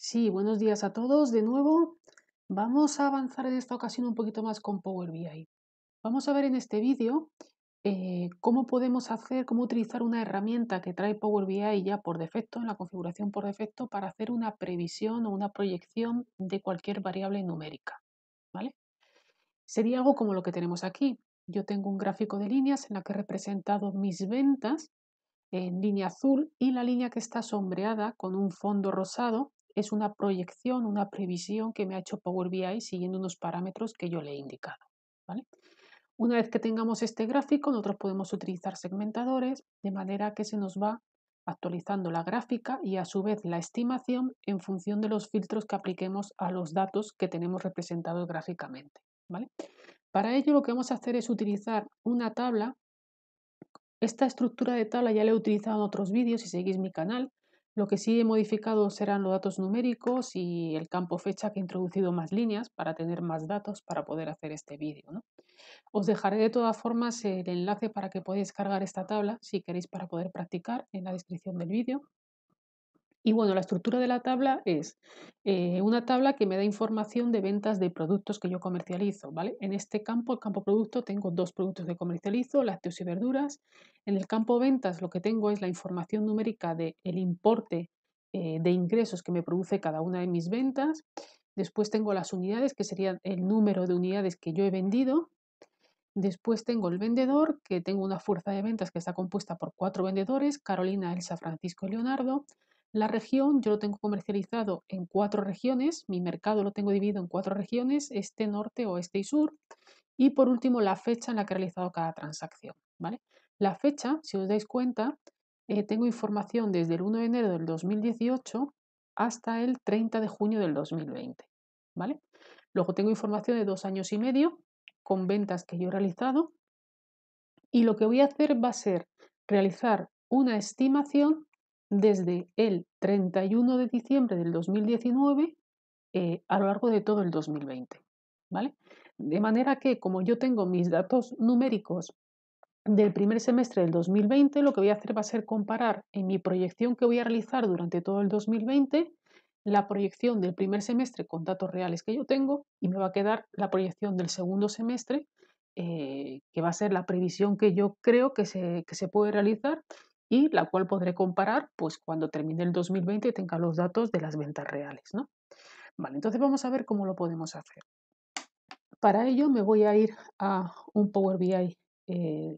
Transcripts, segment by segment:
Sí, buenos días a todos de nuevo. Vamos a avanzar en esta ocasión un poquito más con Power BI. Vamos a ver en este vídeo eh, cómo podemos hacer, cómo utilizar una herramienta que trae Power BI ya por defecto, en la configuración por defecto, para hacer una previsión o una proyección de cualquier variable numérica. ¿vale? Sería algo como lo que tenemos aquí. Yo tengo un gráfico de líneas en la que he representado mis ventas en línea azul y la línea que está sombreada con un fondo rosado es una proyección, una previsión que me ha hecho Power BI siguiendo unos parámetros que yo le he indicado. ¿vale? Una vez que tengamos este gráfico, nosotros podemos utilizar segmentadores de manera que se nos va actualizando la gráfica y a su vez la estimación en función de los filtros que apliquemos a los datos que tenemos representados gráficamente. ¿vale? Para ello lo que vamos a hacer es utilizar una tabla. Esta estructura de tabla ya la he utilizado en otros vídeos, si seguís mi canal, lo que sí he modificado serán los datos numéricos y el campo fecha que he introducido más líneas para tener más datos para poder hacer este vídeo. Os dejaré de todas formas el enlace para que podáis cargar esta tabla si queréis para poder practicar en la descripción del vídeo y bueno, la estructura de la tabla es eh, una tabla que me da información de ventas de productos que yo comercializo, ¿vale? En este campo, el campo producto, tengo dos productos que comercializo, lácteos y verduras. En el campo ventas lo que tengo es la información numérica del el importe eh, de ingresos que me produce cada una de mis ventas. Después tengo las unidades, que serían el número de unidades que yo he vendido, Después tengo el vendedor, que tengo una fuerza de ventas que está compuesta por cuatro vendedores, Carolina, Elsa, Francisco y Leonardo. La región yo lo tengo comercializado en cuatro regiones, mi mercado lo tengo dividido en cuatro regiones, este, norte, oeste y sur. Y por último, la fecha en la que he realizado cada transacción. ¿vale? La fecha, si os dais cuenta, eh, tengo información desde el 1 de enero del 2018 hasta el 30 de junio del 2020. ¿vale? Luego tengo información de dos años y medio con ventas que yo he realizado. Y lo que voy a hacer va a ser realizar una estimación desde el 31 de diciembre del 2019 eh, a lo largo de todo el 2020. ¿vale? De manera que como yo tengo mis datos numéricos del primer semestre del 2020, lo que voy a hacer va a ser comparar en mi proyección que voy a realizar durante todo el 2020 la proyección del primer semestre con datos reales que yo tengo y me va a quedar la proyección del segundo semestre, eh, que va a ser la previsión que yo creo que se, que se puede realizar y la cual podré comparar pues cuando termine el 2020 y tenga los datos de las ventas reales, ¿no? Vale, entonces vamos a ver cómo lo podemos hacer. Para ello me voy a ir a un Power BI eh,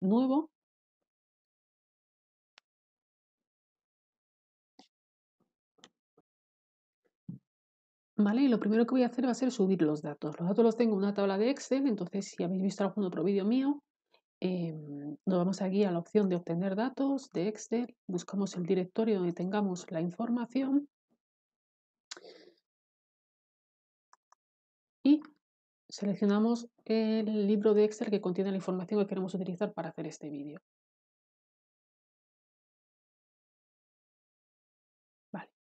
nuevo. Vale, y lo primero que voy a hacer va a ser subir los datos. Los datos los tengo en una tabla de Excel, entonces si habéis visto algún otro vídeo mío, Em, nos vamos aquí a la opción de obtener datos de Excel, buscamos el directorio donde tengamos la información y seleccionamos el libro de Excel que contiene la información que queremos utilizar para hacer este vídeo.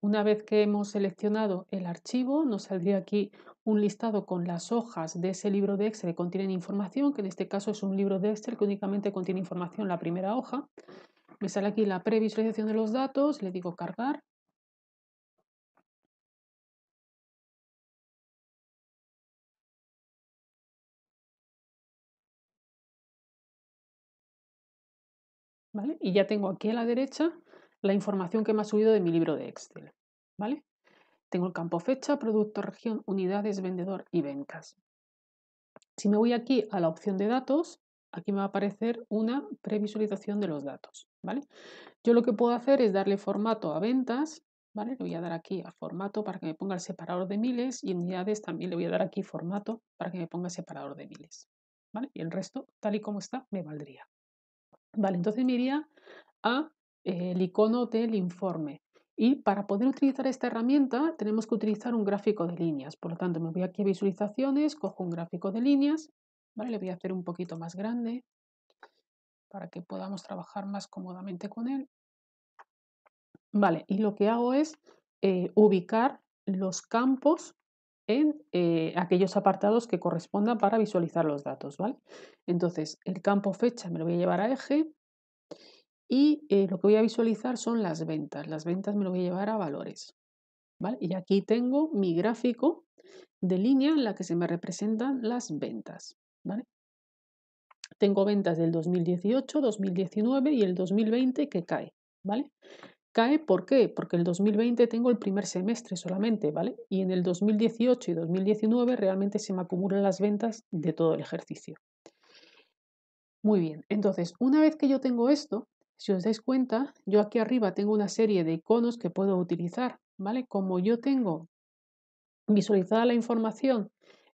Una vez que hemos seleccionado el archivo, nos saldría aquí un listado con las hojas de ese libro de Excel que contienen información, que en este caso es un libro de Excel que únicamente contiene información la primera hoja. Me sale aquí la previsualización de los datos, le digo cargar. Y ya tengo aquí a la derecha la información que me ha subido de mi libro de Excel. ¿Vale? Tengo el campo fecha, producto, región, unidades, vendedor y ventas. Si me voy aquí a la opción de datos, aquí me va a aparecer una previsualización de los datos, ¿vale? Yo lo que puedo hacer es darle formato a ventas, ¿vale? Le voy a dar aquí a formato para que me ponga el separador de miles y unidades también le voy a dar aquí formato para que me ponga el separador de miles, ¿vale? Y el resto, tal y como está, me valdría. Vale, entonces me iría a eh, el icono del informe. Y para poder utilizar esta herramienta tenemos que utilizar un gráfico de líneas. Por lo tanto, me voy aquí a visualizaciones, cojo un gráfico de líneas, ¿vale? le voy a hacer un poquito más grande para que podamos trabajar más cómodamente con él. Vale, y lo que hago es eh, ubicar los campos en eh, aquellos apartados que correspondan para visualizar los datos. ¿vale? Entonces, el campo fecha me lo voy a llevar a eje, y eh, lo que voy a visualizar son las ventas. Las ventas me lo voy a llevar a valores. ¿vale? Y aquí tengo mi gráfico de línea en la que se me representan las ventas. ¿vale? Tengo ventas del 2018, 2019 y el 2020 que cae. ¿vale? Cae ¿por qué? Porque el 2020 tengo el primer semestre solamente, ¿vale? Y en el 2018 y 2019 realmente se me acumulan las ventas de todo el ejercicio. Muy bien, entonces una vez que yo tengo esto, si os dais cuenta, yo aquí arriba tengo una serie de iconos que puedo utilizar, ¿vale? Como yo tengo visualizada la información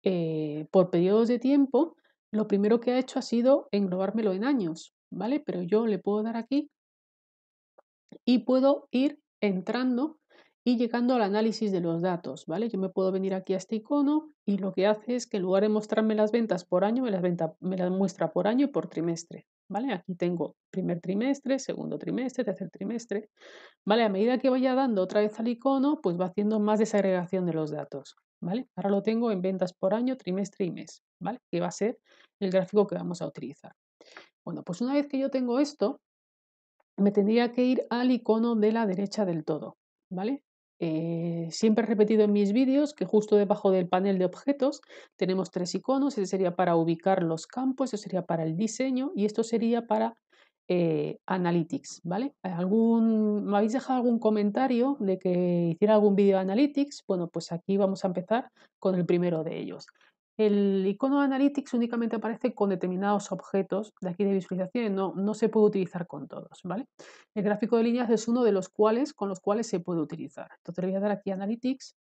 eh, por periodos de tiempo, lo primero que ha hecho ha sido englobármelo en años, ¿vale? Pero yo le puedo dar aquí y puedo ir entrando y llegando al análisis de los datos, ¿vale? Yo me puedo venir aquí a este icono y lo que hace es que en lugar de mostrarme las ventas por año, me las muestra por año y por trimestre, ¿vale? Aquí tengo primer trimestre, segundo trimestre, tercer trimestre, ¿vale? A medida que vaya dando otra vez al icono, pues va haciendo más desagregación de los datos, ¿vale? Ahora lo tengo en ventas por año, trimestre y mes, ¿vale? Que va a ser el gráfico que vamos a utilizar. Bueno, pues una vez que yo tengo esto, me tendría que ir al icono de la derecha del todo, ¿vale? Eh, siempre he repetido en mis vídeos que justo debajo del panel de objetos tenemos tres iconos, este sería para ubicar los campos, eso sería para el diseño y esto sería para eh, Analytics, ¿vale? ¿Algún, ¿Me habéis dejado algún comentario de que hiciera algún vídeo de Analytics? Bueno, pues aquí vamos a empezar con el primero de ellos. El icono de Analytics únicamente aparece con determinados objetos de aquí de visualización, no, no se puede utilizar con todos, ¿vale? El gráfico de líneas es uno de los cuales con los cuales se puede utilizar. Entonces le voy a dar aquí Analytics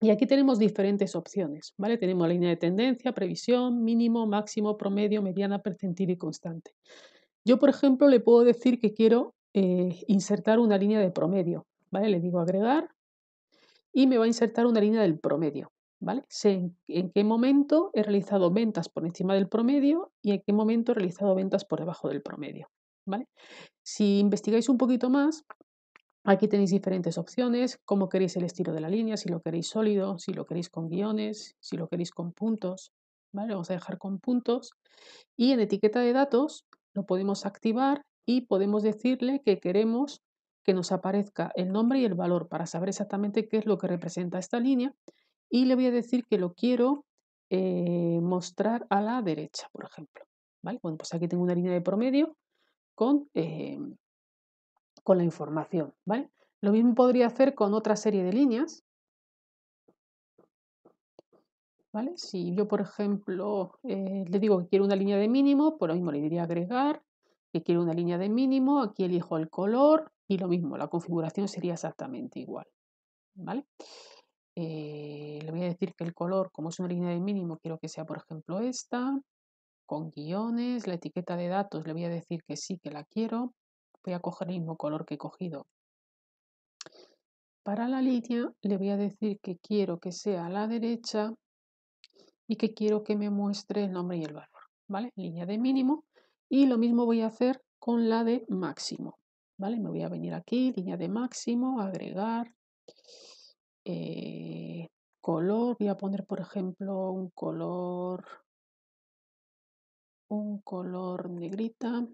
y aquí tenemos diferentes opciones, ¿vale? Tenemos la línea de tendencia, previsión, mínimo, máximo, promedio, mediana, percentil y constante. Yo, por ejemplo, le puedo decir que quiero eh, insertar una línea de promedio, ¿vale? Le digo agregar y me va a insertar una línea del promedio. ¿vale? Sé en qué momento he realizado ventas por encima del promedio y en qué momento he realizado ventas por debajo del promedio, ¿vale? Si investigáis un poquito más, Aquí tenéis diferentes opciones, cómo queréis el estilo de la línea, si lo queréis sólido, si lo queréis con guiones, si lo queréis con puntos. ¿vale? Vamos a dejar con puntos. Y en etiqueta de datos lo podemos activar y podemos decirle que queremos que nos aparezca el nombre y el valor para saber exactamente qué es lo que representa esta línea y le voy a decir que lo quiero eh, mostrar a la derecha, por ejemplo. ¿Vale? Bueno, pues aquí tengo una línea de promedio con, eh, con la información. ¿vale? Lo mismo podría hacer con otra serie de líneas. ¿Vale? Si yo, por ejemplo, eh, le digo que quiero una línea de mínimo, por pues lo mismo le diría agregar, que quiero una línea de mínimo, aquí elijo el color y lo mismo, la configuración sería exactamente igual. ¿Vale? Eh, le voy a decir que el color, como es una línea de mínimo, quiero que sea, por ejemplo, esta, con guiones, la etiqueta de datos, le voy a decir que sí, que la quiero. Voy a coger el mismo color que he cogido. Para la línea le voy a decir que quiero que sea a la derecha y que quiero que me muestre el nombre y el valor. ¿Vale? Línea de mínimo. Y lo mismo voy a hacer con la de máximo. ¿Vale? Me voy a venir aquí, línea de máximo, agregar. Eh, color, voy a poner por ejemplo un color, un color negrita,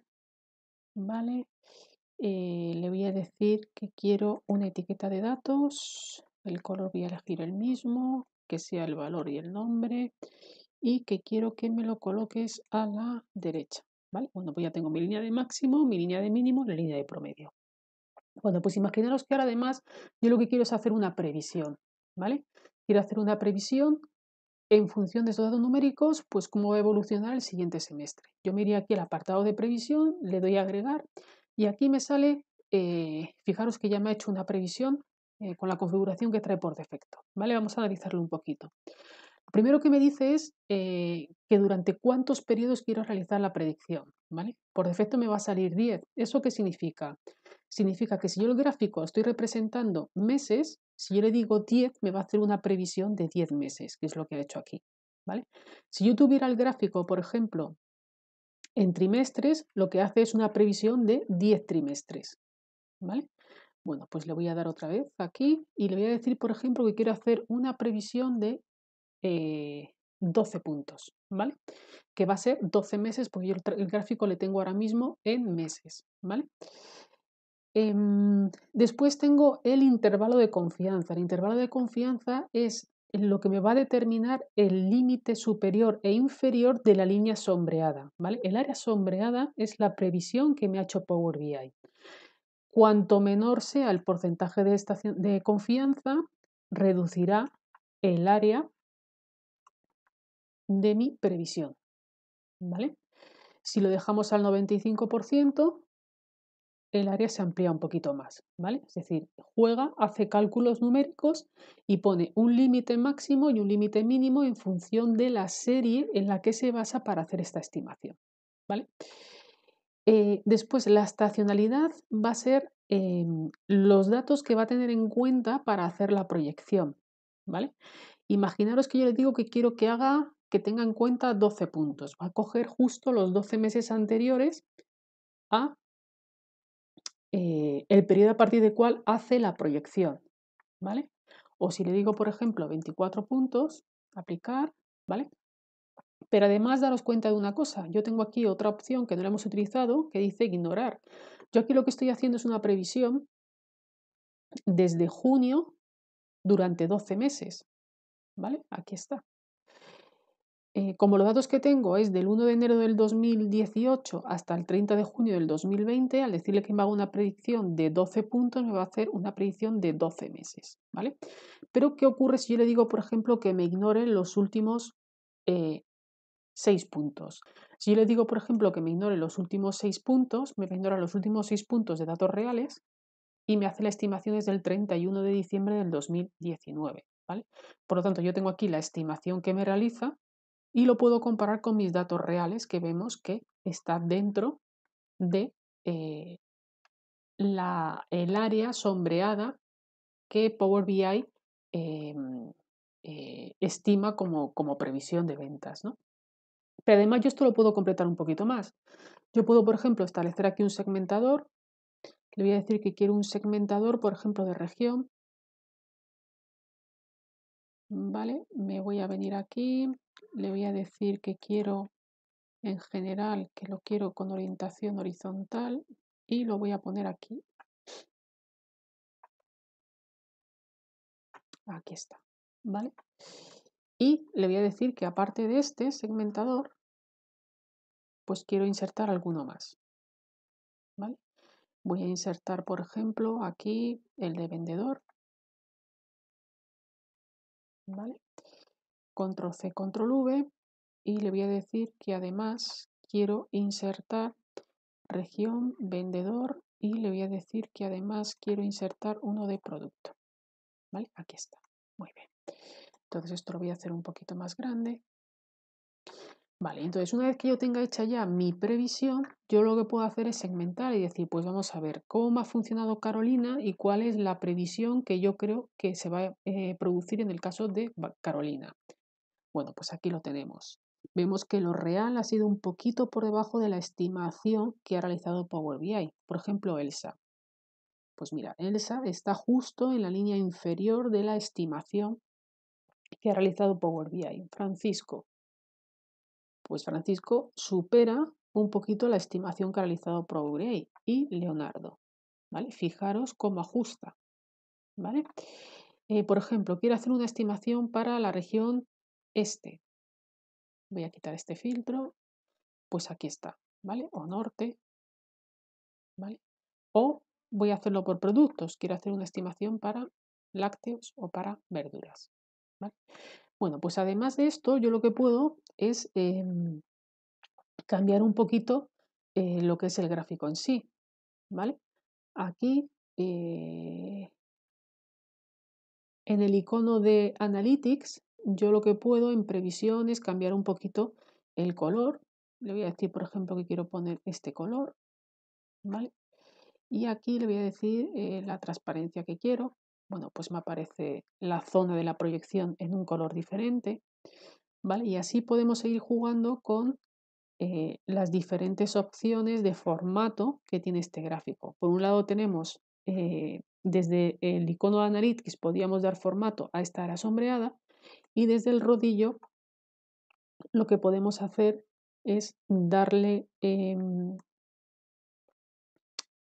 ¿vale? Eh, le voy a decir que quiero una etiqueta de datos, el color voy a elegir el mismo, que sea el valor y el nombre, y que quiero que me lo coloques a la derecha, ¿vale? Bueno, pues ya tengo mi línea de máximo, mi línea de mínimo y la línea de promedio. Bueno, pues imaginaros que ahora además yo lo que quiero es hacer una previsión, ¿vale? Quiero hacer una previsión en función de estos datos numéricos, pues cómo va a evolucionar el siguiente semestre. Yo me iría aquí al apartado de previsión, le doy a agregar y aquí me sale, eh, fijaros que ya me ha hecho una previsión eh, con la configuración que trae por defecto, ¿vale? Vamos a analizarlo un poquito primero que me dice es eh, que durante cuántos periodos quiero realizar la predicción, ¿vale? Por defecto me va a salir 10. ¿Eso qué significa? Significa que si yo el gráfico estoy representando meses, si yo le digo 10, me va a hacer una previsión de 10 meses, que es lo que ha hecho aquí, ¿vale? Si yo tuviera el gráfico, por ejemplo, en trimestres, lo que hace es una previsión de 10 trimestres, ¿vale? Bueno, pues le voy a dar otra vez aquí y le voy a decir, por ejemplo, que quiero hacer una previsión de 12 eh, puntos, ¿vale? Que va a ser 12 meses, porque yo el, gráfico le tengo ahora mismo en meses, ¿vale? Em, después tengo el intervalo de confianza. El intervalo de confianza es lo que me va a determinar el límite superior e inferior de la línea sombreada, ¿vale? El área sombreada es la previsión que me ha hecho Power BI. Cuanto menor sea el porcentaje de, de confianza, reducirá el área de mi previsión. ¿Vale? Si lo dejamos al 95%, el área se amplía un poquito más, ¿vale? Es decir, juega, hace cálculos numéricos y pone un límite máximo y un límite mínimo en función de la serie en la que se basa para hacer esta estimación, ¿vale? Eh, después, la estacionalidad va a ser eh, los datos que va a tener en cuenta para hacer la proyección, ¿vale? Imaginaros que yo le digo que quiero que haga que tenga en cuenta 12 puntos. Va a coger justo los 12 meses anteriores a eh, el periodo a partir del cual hace la proyección. ¿Vale? O si le digo, por ejemplo, 24 puntos, aplicar, ¿vale? Pero además daros cuenta de una cosa, yo tengo aquí otra opción que no la hemos utilizado que dice ignorar. Yo aquí lo que estoy haciendo es una previsión desde junio durante 12 meses, ¿vale? Aquí está. Eh, como los datos que tengo es del 1 de enero del 2018 hasta el 30 de junio del 2020, al decirle que me haga una predicción de 12 puntos, me va a hacer una predicción de 12 meses, ¿vale? Pero, ¿qué ocurre si yo le digo, por ejemplo, que me ignore los últimos 6 eh, puntos? Si yo le digo, por ejemplo, que me ignore los últimos 6 puntos, me ignora los últimos 6 puntos de datos reales y me hace la estimación desde el 31 de diciembre del 2019, ¿vale? Por lo tanto, yo tengo aquí la estimación que me realiza y lo puedo comparar con mis datos reales que vemos que está dentro de eh, el área sombreada que Power BI em, eh, estima como, como, previsión de ventas. Pero además yo esto lo puedo completar un poquito más. Yo puedo, por ejemplo, establecer aquí un segmentador. Le voy a decir que quiero un segmentador, por ejemplo, de región. Vale, me voy a venir aquí, le voy a decir que quiero en general, que lo quiero con orientación horizontal y lo voy a poner aquí. Aquí está, ¿vale? Y le voy a decir que aparte de este segmentador, pues quiero insertar alguno más. ¿Vale? Voy a insertar, por ejemplo, aquí el de vendedor. ¿Vale? control C, control V y le voy a decir que además quiero insertar región vendedor y le voy a decir que además quiero insertar uno de producto. ¿Vale? Aquí está. Muy bien. Entonces esto lo voy a hacer un poquito más grande. Vale, entonces una vez que yo tenga hecha ya mi previsión, yo lo que puedo hacer es segmentar y decir, pues vamos a ver cómo ha funcionado Carolina y cuál es la previsión que yo creo que se va a eh, producir en el caso de Carolina. Bueno, pues aquí lo tenemos. Vemos que lo real ha sido un poquito por debajo de la estimación que ha realizado Power BI. Por ejemplo, ELSA. Pues mira, ELSA está justo en la línea inferior de la estimación que ha realizado Power BI. Francisco. Pues Francisco supera un poquito la estimación que ha realizado Power BI y Leonardo. ¿Vale? Fijaros cómo ajusta. ¿Vale? Eh, por ejemplo, quiero hacer una estimación para la región este. Voy a quitar este filtro. Pues aquí está, ¿vale? O norte, ¿vale? O voy a hacerlo por productos. Quiero hacer una estimación para lácteos o para verduras, Bueno, pues además de esto, yo lo que puedo es em, cambiar un poquito eh, lo que es el gráfico en sí, ¿vale? Aquí, eh, en el icono de Analytics, yo lo que puedo en previsión es cambiar un poquito el color. Le voy a decir, por ejemplo, que quiero poner este color, ¿vale? Y aquí le voy a decir eh, la transparencia que quiero. Bueno, pues me aparece la zona de la proyección en un color diferente, ¿vale? Y así podemos seguir jugando con eh, las diferentes opciones de formato que tiene este gráfico. Por un lado tenemos... Eh, desde el icono de Analytics podíamos dar formato a esta área sombreada y desde el rodillo lo que podemos hacer es darle em,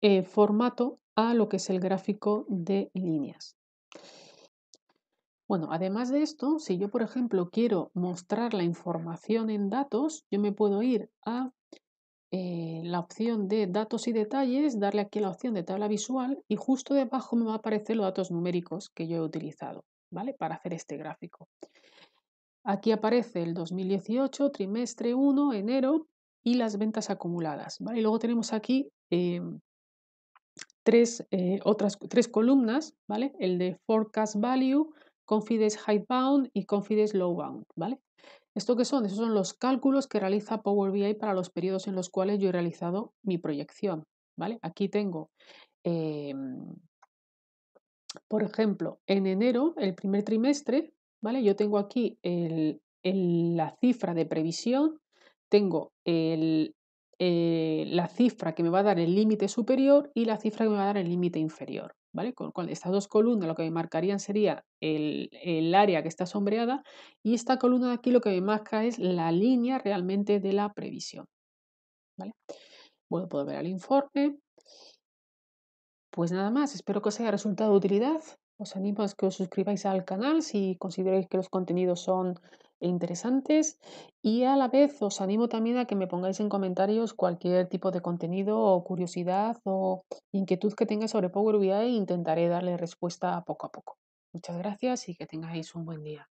eh, formato a lo que es el gráfico de líneas. Bueno, además de esto, si yo, por ejemplo, quiero mostrar la información en datos, yo me puedo ir a eh, la opción de datos y detalles, darle aquí la opción de tabla visual y justo debajo me va a aparecer los datos numéricos que yo he utilizado. ¿vale? Para hacer este gráfico. Aquí aparece el 2018, trimestre 1, enero y las ventas acumuladas, ¿vale? Y luego tenemos aquí eh, tres, eh, otras, tres columnas, ¿vale? El de Forecast Value, Confidence High Bound y Confidence Low Bound, ¿vale? ¿Esto qué son? Esos son los cálculos que realiza Power BI para los periodos en los cuales yo he realizado mi proyección, ¿vale? Aquí tengo eh, por ejemplo, en enero, el primer trimestre, ¿vale? Yo tengo aquí la cifra de previsión, tengo eh, la cifra que me va a dar el límite superior y la cifra que me va a dar el límite inferior. ¿Vale? Con, estas dos columnas lo que me marcarían sería el, área que está sombreada y esta columna de aquí lo que me marca es la línea realmente de la previsión. ¿Vale? Bueno, puedo ver el informe pues nada más, espero que os haya resultado de utilidad. Os animo a que os suscribáis al canal si consideráis que los contenidos son interesantes y a la vez os animo también a que me pongáis en comentarios cualquier tipo de contenido o curiosidad o inquietud que tengáis sobre Power BI e intentaré darle respuesta poco a poco. Muchas gracias y que tengáis un buen día.